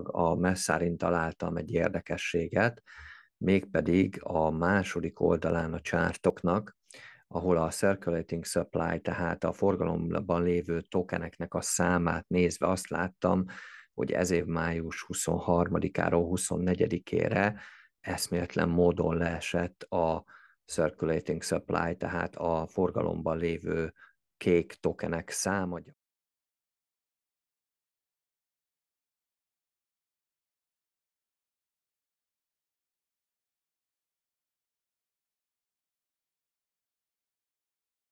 a messzárin találtam egy érdekességet, mégpedig a második oldalán a csártoknak, ahol a circulating supply, tehát a forgalomban lévő tokeneknek a számát nézve azt láttam, hogy ez év május 23-áról 24-ére eszméletlen módon leesett a circulating supply, tehát a forgalomban lévő kék tokenek száma